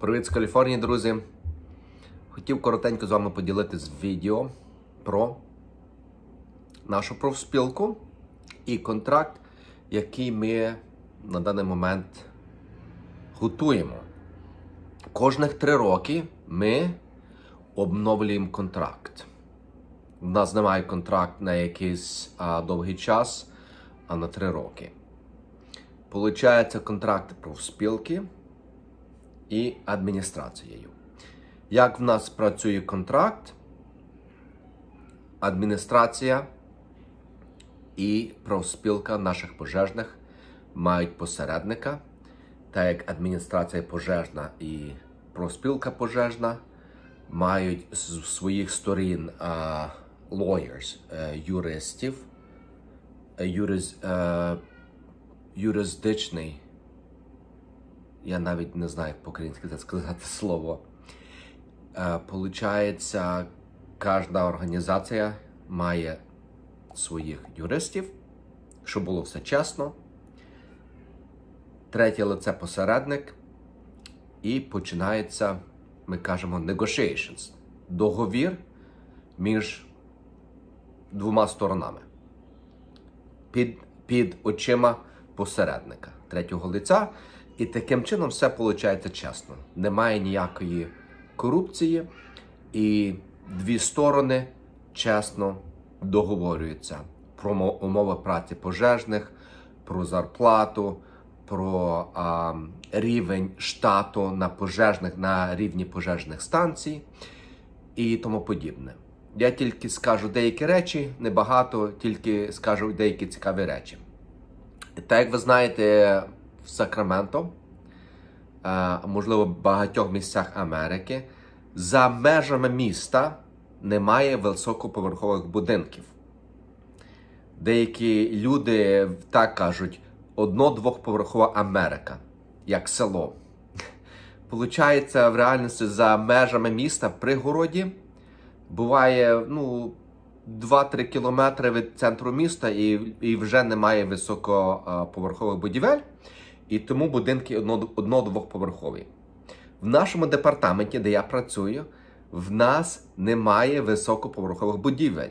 Привіт з Каліфорнії, друзі. Хотів коротенько з вами поділитися відео про нашу профспілку і контракт, який ми на даний момент готуємо. Кожних три роки ми обновлюємо контракт. У нас немає контракт на якийсь а, довгий час, а на три роки. Получається контракт профспілки і адміністрацією. Як в нас працює контракт, адміністрація і профспілка наших пожежних мають посередника, так як адміністрація пожежна і профспілка пожежна мають з своїх сторін а, lawyers, е, юристів, е, юрис, а, е, юрисдичний я навіть не знаю, як по-українськи це сказати слово. Е, Получається, кожна організація має своїх юристів, щоб було все чесно. Третє лице посередник. І починається, ми кажемо, negotiations. Договір між двома сторонами. Під під очима посередника третього лиця. І таким чином все виходить чесно. Немає ніякої корупції, і дві сторони чесно договорюються про умови праці пожежних, про зарплату, про а, рівень штату на пожежних на рівні пожежних станцій і тому подібне. Я тільки скажу деякі речі, небагато, тільки скажу деякі цікаві речі. Так як ви знаєте. Сакраменто, е, можливо, в багатьох місцях Америки, за межами міста немає високоповерхових будинків. Деякі люди так кажуть, одно-двохповерхова Америка, як село. Получається, в реальності за межами міста при городі буває ну, 2-3 кілометри від центру міста і і вже немає високоповерхових будівель і тому будинки одно-двохповерхові. В нашому департаменті, де я працюю, в нас немає високоповерхових будівель.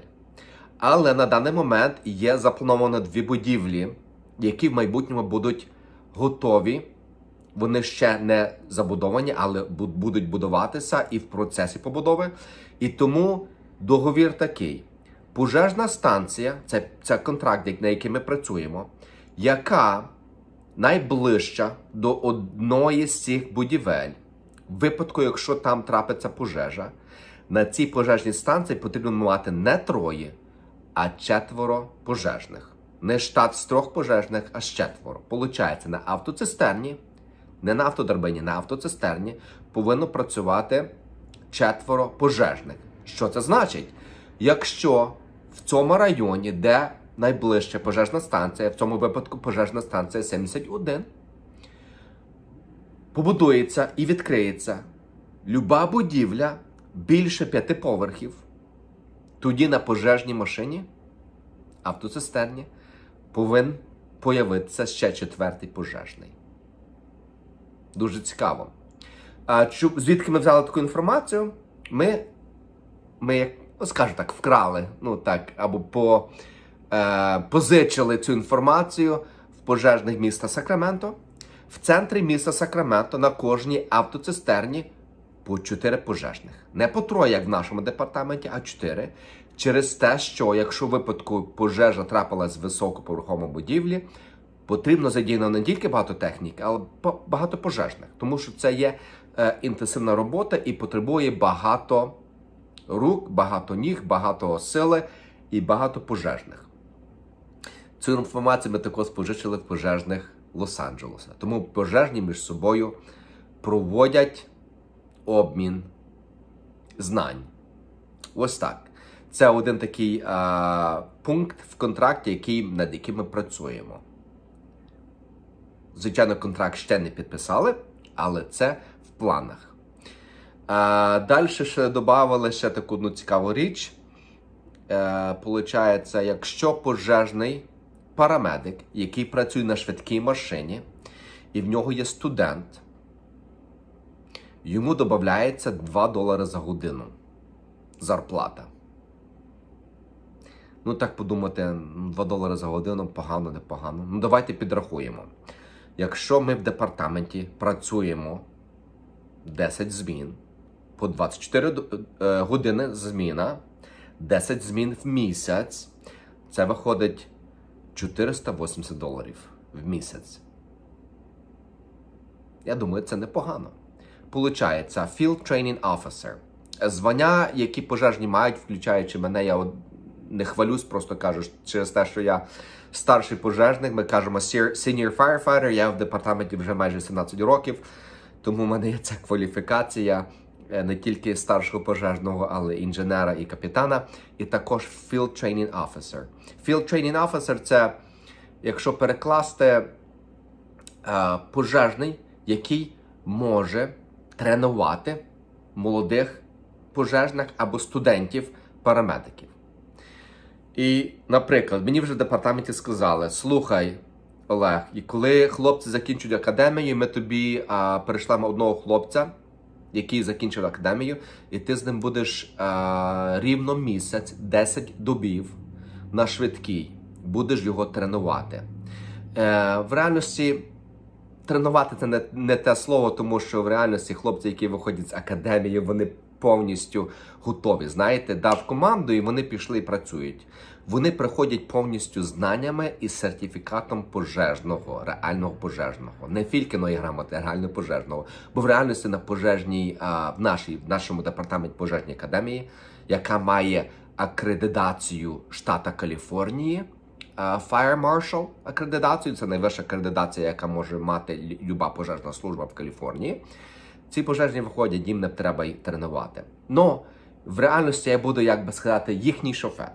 Але на даний момент є заплановано дві будівлі, які в майбутньому будуть готові. Вони ще не забудовані, але будуть будуватися і в процесі побудови. І тому договір такий: пожежна станція це, це контракт, на який ми працюємо, яка найближча до одної з цих будівель, в випадку, якщо там трапиться пожежа, на цій пожежній станції потрібно мати не троє, а четверо пожежних. Не штат з трьох пожежних, а з четверо. Получається, на автоцистерні, не на автодарбині, на автоцистерні повинно працювати четверо пожежних. Що це значить? Якщо в цьому районі, де найближча пожежна станція, в цьому випадку пожежна станція 71, побудується і відкриється люба будівля більше п'яти поверхів, тоді на пожежній машині автоцистерні повинен появитися ще четвертий пожежний. Дуже цікаво. А, чу, Звідки ми взяли таку інформацію? Ми, ми як, ну, скажу так, вкрали, ну так, або по Е, позичили цю інформацію в пожежних міста Сакраменто. В центрі міста Сакраменто на кожній автоцистерні по 4 пожежних. Не по троє, як в нашому департаменті, а 4. Через те, що якщо в випадку пожежа трапилась в високоповерховому будівлі, потрібно задіяно не тільки багато технік, але багато пожежних, тому що це є е, інтенсивна робота і потребує багато рук, багато ніг, багато сили і багато пожежних. Цю інформацію ми також спожичили в пожежних Лос-Анджелеса. Тому пожежні між собою проводять обмін знань. Ось так. Це один такий а, пункт в контракті, який, над яким ми працюємо. Звичайно, контракт ще не підписали, але це в планах. А, Далі ще додавали ще таку одну цікаву річ. Е, Получається, якщо пожежний парамедик, який працює на швидкій машині, і в нього є студент, йому додається 2 долари за годину зарплата. Ну, так подумати, 2 долари за годину погано, непогано. Ну, давайте підрахуємо. Якщо ми в департаменті працюємо 10 змін по 24 е, години зміна, 10 змін в місяць, це виходить 480 доларів в місяць. Я думаю, це непогано. Получається, Field Training Officer. Звання, які пожежні мають, включаючи мене, я от не хвалюсь, просто кажу через те, що я старший пожежник. Ми кажемо Senior Firefighter, я в департаменті вже майже 17 років, тому в мене є ця кваліфікація. Е, не тільки старшого пожежного, але й інженера і капітана, і також Field Training Officer. Field Training Officer – це, якщо перекласти е, пожежний, який може тренувати молодих пожежних або студентів парамедиків. І, наприклад, мені вже в департаменті сказали: слухай, Олег, і коли хлопці закінчують академію, ми тобі а, перейшлемо одного хлопця який закінчив академію, і ти з ним будеш а, е, рівно місяць, 10 добів на швидкій, будеш його тренувати. Е, В реальності тренувати це не, не те слово, тому що в реальності хлопці, які виходять з академії, вони повністю готові. Знаєте, дав команду, і вони пішли і працюють. Вони приходять повністю знаннями і сертифікатом пожежного, реального пожежного, не фількіної грамоти, а реально пожежного. Бо в реальності на пожежній а, в нашій в нашому департаменті пожежній академії, яка має акредитацію штата Каліфорнії. Fire Marshal акредитацію це найвища акредитація, яка може мати люба пожежна служба в Каліфорнії. Ці пожежні виходять, їм не треба їх тренувати. Но в реальності я буду, як би сказати, їхній шофер.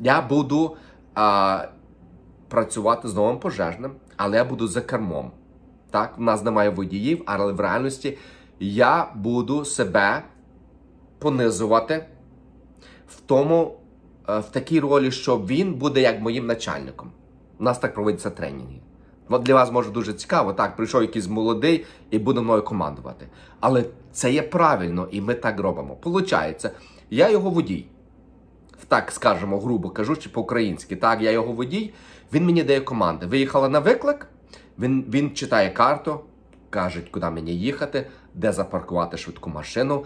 Я буду а, працювати з новим пожежним, але я буду за кермом. Так, У нас немає водіїв, але в реальності я буду себе понизувати в тому, е, в такій ролі, що він буде як моїм начальником. У нас так проводяться тренінги. От для вас може дуже цікаво, так, прийшов якийсь молодий і буде мною командувати. Але це є правильно, і ми так робимо. Получається, я його водій, так скажемо, грубо кажучи, по-українськи. Так, я його водій, він мені дає команди. Виїхала на виклик, він, він читає карту, кажуть, куди мені їхати, де запаркувати швидку машину,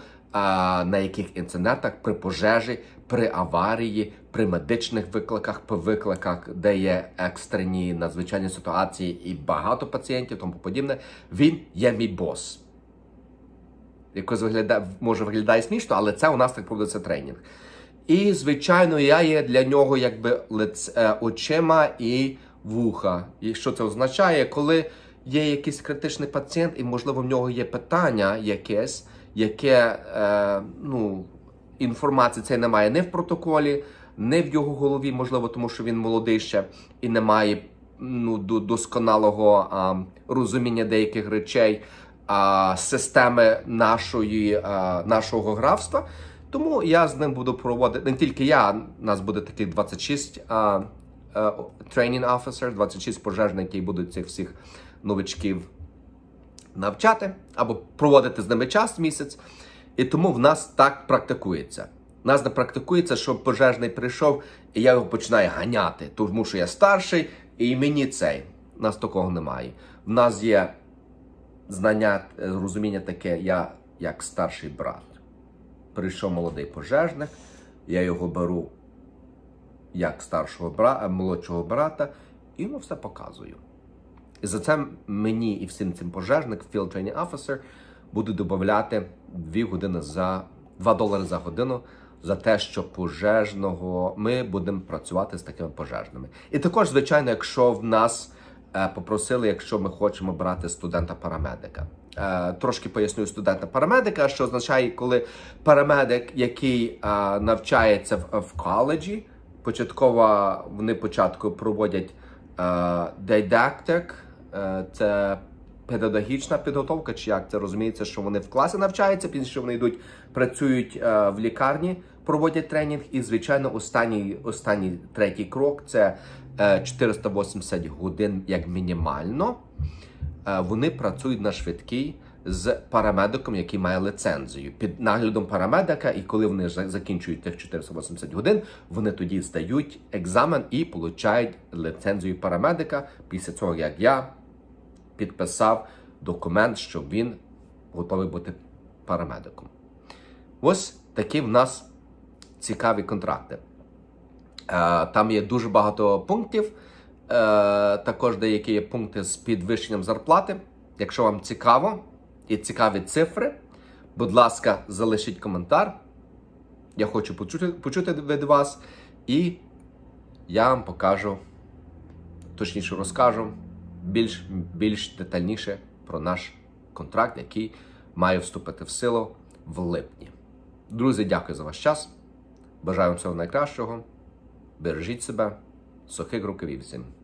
на яких інцидентах при пожежі, при аварії, при медичних викликах, при викликах, де є екстрені надзвичайні ситуації і багато пацієнтів, тому подібне, він є мій бос. Якось виглядає, може виглядає смішно, але це у нас так проводиться тренінг. І, звичайно, я є для нього якби лице, е, очима і вуха. І що це означає, коли є якийсь критичний пацієнт, і, можливо, в нього є питання якесь яке е, ну, інформації цей немає не в протоколі, не в його голові, можливо, тому що він молодий ще і немає ну, досконалого а, розуміння деяких речей а, системи нашої, а, нашого графства. Тому я з ним буду проводити не тільки я, нас буде таких 26 а, а, е, training officer, 26 пожежників будуть цих всіх новичків навчати або проводити з ними час місяць. І тому в нас так практикується. В нас не практикується, щоб пожежний прийшов, і я його починаю ганяти, тому що я старший, і мені цей. У нас такого немає. В нас є знання, е, розуміння таке, я як старший брат. Прийшов молодий пожежник, я його беру як старшого брата, молодшого брата, і йому все показую. І за це мені і всім цим пожежник, Field Training Officer, буде додати 2 години за 2 долари за годину за те, що пожежного ми будемо працювати з такими пожежними. І також, звичайно, якщо в нас е, попросили, якщо ми хочемо брати студента-парамедика. Е, трошки поясню студента-парамедика, що означає, коли парамедик, який е, навчається в коледжі, початково вони початку проводять дидактик, Е, це педагогічна підготовка, чи як це розуміється, що вони в класі навчаються, пізніше вони йдуть, працюють е, в лікарні, проводять тренінг. І, звичайно, останній останній третій крок це 480 е, годин як мінімально. Вони працюють на швидкій. З парамедиком, який має лицензію, під наглядом парамедика, і коли вони закінчують тих 480 годин, вони тоді здають екзамен і получають лицензію парамедика після цього, як я підписав документ, що він готовий бути парамедиком. Ось такі в нас цікаві контракти. Е, там є дуже багато пунктів. Е, також деякі є пункти з підвищенням зарплати. Якщо вам цікаво і цікаві цифри, будь ласка, залишіть коментар. Я хочу почути, почути від вас, і я вам покажу, точніше розкажу, більш більш детальніше про наш контракт, який має вступити в силу в липні. Друзі, дякую за ваш час. Бажаю вам всього найкращого. Бережіть себе, сухих рукавів всім.